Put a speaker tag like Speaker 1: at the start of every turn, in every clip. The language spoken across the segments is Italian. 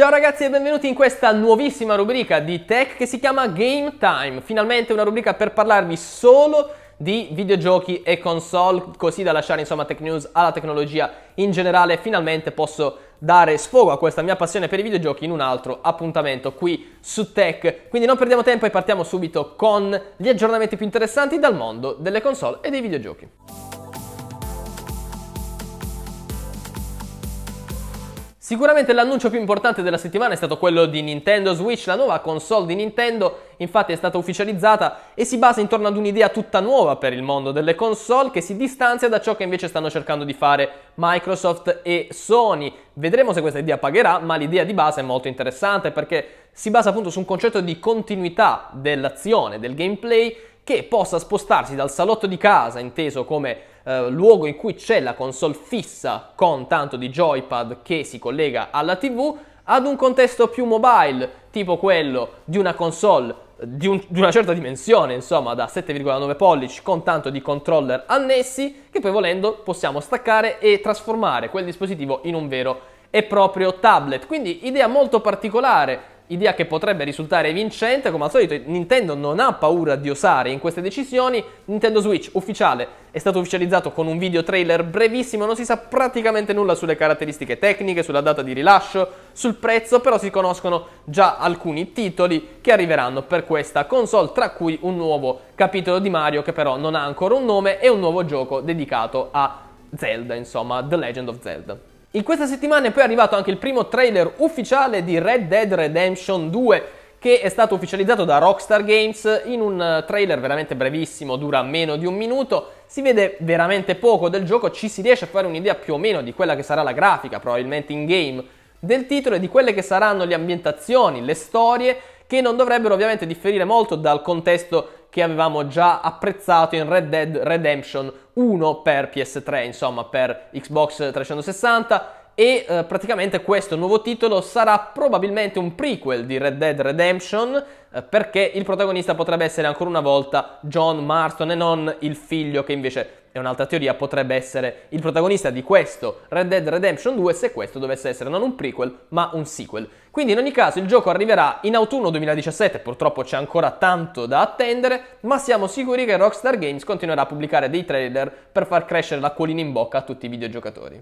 Speaker 1: Ciao ragazzi e benvenuti in questa nuovissima rubrica di tech che si chiama Game Time. Finalmente una rubrica per parlarvi solo di videogiochi e console, così da lasciare insomma tech news alla tecnologia in generale. Finalmente posso dare sfogo a questa mia passione per i videogiochi in un altro appuntamento qui su Tech. Quindi non perdiamo tempo e partiamo subito con gli aggiornamenti più interessanti dal mondo delle console e dei videogiochi. Sicuramente l'annuncio più importante della settimana è stato quello di Nintendo Switch, la nuova console di Nintendo, infatti è stata ufficializzata e si basa intorno ad un'idea tutta nuova per il mondo delle console che si distanzia da ciò che invece stanno cercando di fare Microsoft e Sony. Vedremo se questa idea pagherà, ma l'idea di base è molto interessante perché si basa appunto su un concetto di continuità dell'azione, del gameplay, che possa spostarsi dal salotto di casa, inteso come eh, luogo in cui c'è la console fissa con tanto di joypad che si collega alla TV, ad un contesto più mobile, tipo quello di una console di, un, di, una certa dimensione, insomma, da 7,9 pollici con tanto di controller annessi, che poi volendo possiamo staccare e trasformare quel dispositivo in un vero e proprio tablet. Quindi idea molto particolare idea che potrebbe risultare vincente, come al solito Nintendo non ha paura di osare in queste decisioni, Nintendo Switch ufficiale è stato ufficializzato con un video trailer brevissimo, non si sa praticamente nulla sulle caratteristiche tecniche, sulla data di rilascio, sul prezzo, però si conoscono già alcuni titoli che arriveranno per questa console, tra cui un nuovo capitolo di Mario che però non ha ancora un nome e un nuovo gioco dedicato a Zelda, insomma, The Legend of Zelda. In questa settimana è poi arrivato anche il primo trailer ufficiale di Red Dead Redemption 2 che è stato ufficializzato da Rockstar Games in un eh, trailer veramente brevissimo, dura meno di un minuto, si vede veramente poco del gioco, ci si riesce a fare un'idea più o meno di quella che sarà la grafica, probabilmente in game, del titolo e di quelle che saranno le ambientazioni, le storie, che non dovrebbero ovviamente differire molto dal contesto che avevamo già apprezzato in Red Dead Redemption 1 per PS3, insomma per Xbox 360 e eh, praticamente questo nuovo titolo sarà probabilmente un prequel di Red Dead Redemption eh, perché il protagonista potrebbe essere ancora una volta John Marston e non il figlio che invece è un'altra teoria potrebbe essere il protagonista di questo Red Dead Redemption 2 se questo dovesse essere non un prequel ma un sequel. Quindi in ogni caso il gioco arriverà in autunno 2017, purtroppo c'è ancora tanto da attendere, ma siamo sicuri che Rockstar Games continuerà a pubblicare dei trailer per far crescere l'acquolina in bocca a tutti i videogiocatori.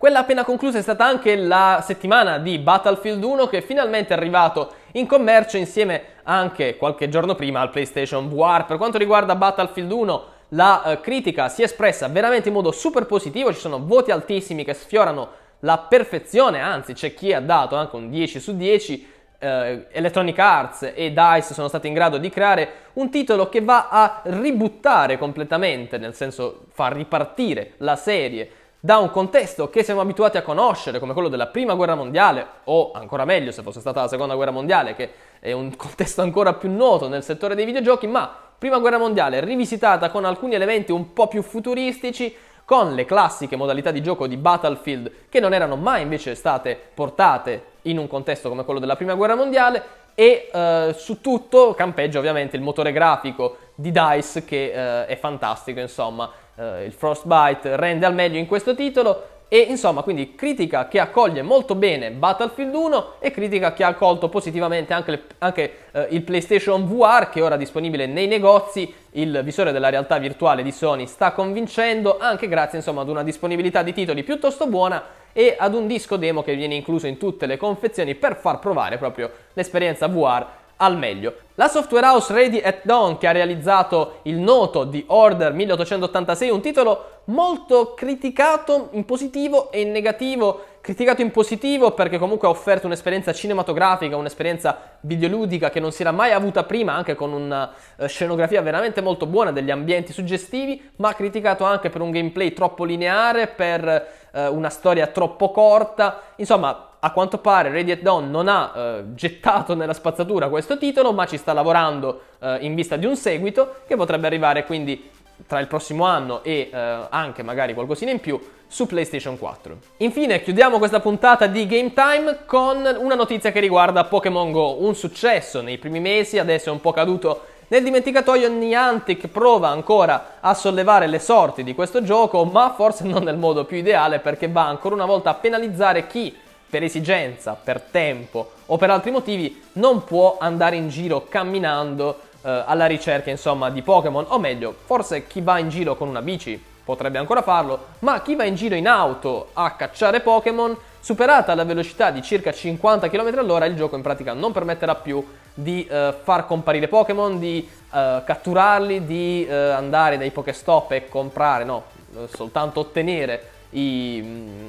Speaker 1: Quella appena conclusa è stata anche la settimana di Battlefield 1 che è finalmente è arrivato in commercio insieme anche qualche giorno prima al PlayStation VR. Per quanto riguarda Battlefield 1 la eh, critica si è espressa veramente in modo super positivo, ci sono voti altissimi che sfiorano la perfezione, anzi c'è chi ha dato anche un 10 su 10. Eh, Electronic Arts e DICE sono stati in grado di creare un titolo che va a ributtare completamente, nel senso fa ripartire la serie da un contesto che siamo abituati a conoscere, come quello della prima guerra mondiale, o ancora meglio se fosse stata la seconda guerra mondiale, che è un contesto ancora più noto nel settore dei videogiochi, ma prima guerra mondiale rivisitata con alcuni elementi un po' più futuristici, con le classiche modalità di gioco di Battlefield che non erano mai invece state portate in un contesto come quello della prima guerra mondiale, e eh, su tutto campeggia ovviamente il motore grafico di DICE che eh, è fantastico, insomma, eh, il Frostbite rende al meglio in questo titolo e insomma, quindi critica che accoglie molto bene Battlefield 1 e critica che ha accolto positivamente anche, le, anche eh, il PlayStation VR che è ora disponibile nei negozi, il visore della realtà virtuale di Sony sta convincendo anche grazie insomma ad una disponibilità di titoli piuttosto buona e ad un disco demo che viene incluso in tutte le confezioni per far provare proprio l'esperienza VR al meglio. La software house Ready at Dawn che ha realizzato il noto The Order 1886, un titolo molto criticato in positivo e in negativo criticato in positivo perché comunque ha offerto un'esperienza cinematografica, un'esperienza videoludica che non si era mai avuta prima, anche con una eh, scenografia veramente molto buona, degli ambienti suggestivi, ma criticato anche per un gameplay troppo lineare, per eh, una storia troppo corta, insomma a quanto pare Ready at Dawn non ha eh, gettato nella spazzatura questo titolo, ma ci sta lavorando eh, in vista di un seguito che potrebbe arrivare quindi tra il prossimo anno e eh, anche magari qualcosina in più su PlayStation 4. Infine chiudiamo questa puntata di Game Time con una notizia che riguarda Pokémon Go, un successo nei primi mesi, adesso è un po' caduto nel dimenticatoio Niantic prova ancora a sollevare le sorti di questo gioco, ma forse non nel modo più ideale perché va ancora una volta a penalizzare chi per esigenza, per tempo o per altri motivi non può andare in giro camminando eh, alla ricerca insomma di Pokémon, o meglio, forse chi va in giro con una bici potrebbe ancora farlo, ma chi va in giro in auto a cacciare Pokémon, superata la velocità di circa 50 km all'ora, il gioco in pratica non permetterà più di eh, far comparire Pokémon, di eh, catturarli, di eh, andare dai Pokéstop e comprare, no, eh, soltanto ottenere i, mm,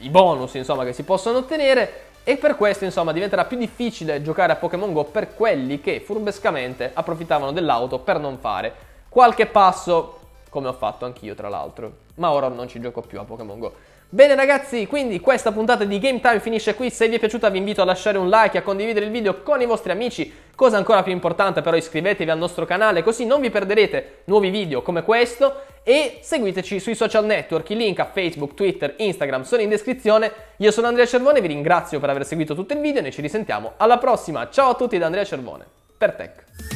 Speaker 1: i, bonus insomma che si possono ottenere e per questo insomma diventerà più difficile giocare a Pokémon Go per quelli che furbescamente approfittavano dell'auto per non fare qualche passo, come ho fatto anch'io tra l'altro, ma ora non ci gioco più a Pokémon Go. Bene ragazzi, quindi questa puntata di Game Time finisce qui, se vi è piaciuta vi invito a lasciare un like, a condividere il video con i vostri amici, cosa ancora più importante però iscrivetevi al nostro canale così non vi perderete nuovi video come questo e seguiteci sui social network, i link a Facebook, Twitter, Instagram sono in descrizione, io sono Andrea Cervone, vi ringrazio per aver seguito tutto il video e noi ci risentiamo alla prossima, ciao a tutti da Andrea Cervone, per Tech.